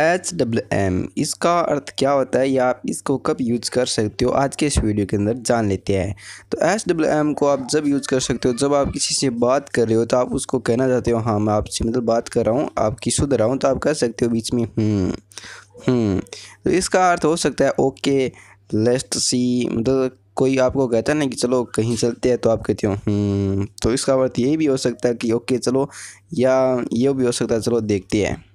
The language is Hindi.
एच डब्ल्यू एम इसका अर्थ क्या होता है या आप इसको कब यूज़ कर सकते हो आज के इस वीडियो के अंदर जान लेते हैं तो एच डब्ल्यू एम को आप जब यूज़ कर सकते हो जब आप किसी से बात कर रहे हो तो आप उसको कहना चाहते हो हाँ मैं आपसे मतलब बात कर रहा हूँ आपकी सुध रहा हूँ तो आप कह सकते हो बीच में हम्म, हम्म। तो इसका अर्थ हो सकता है ओके लेस्ट सी मतलब कोई आपको कहता है ना कि चलो कहीं चलते हैं तो आप कहते हो हम्म। तो इसका अर्थ ये भी हो सकता है कि ओके चलो या ये भी हो सकता है चलो देखते हैं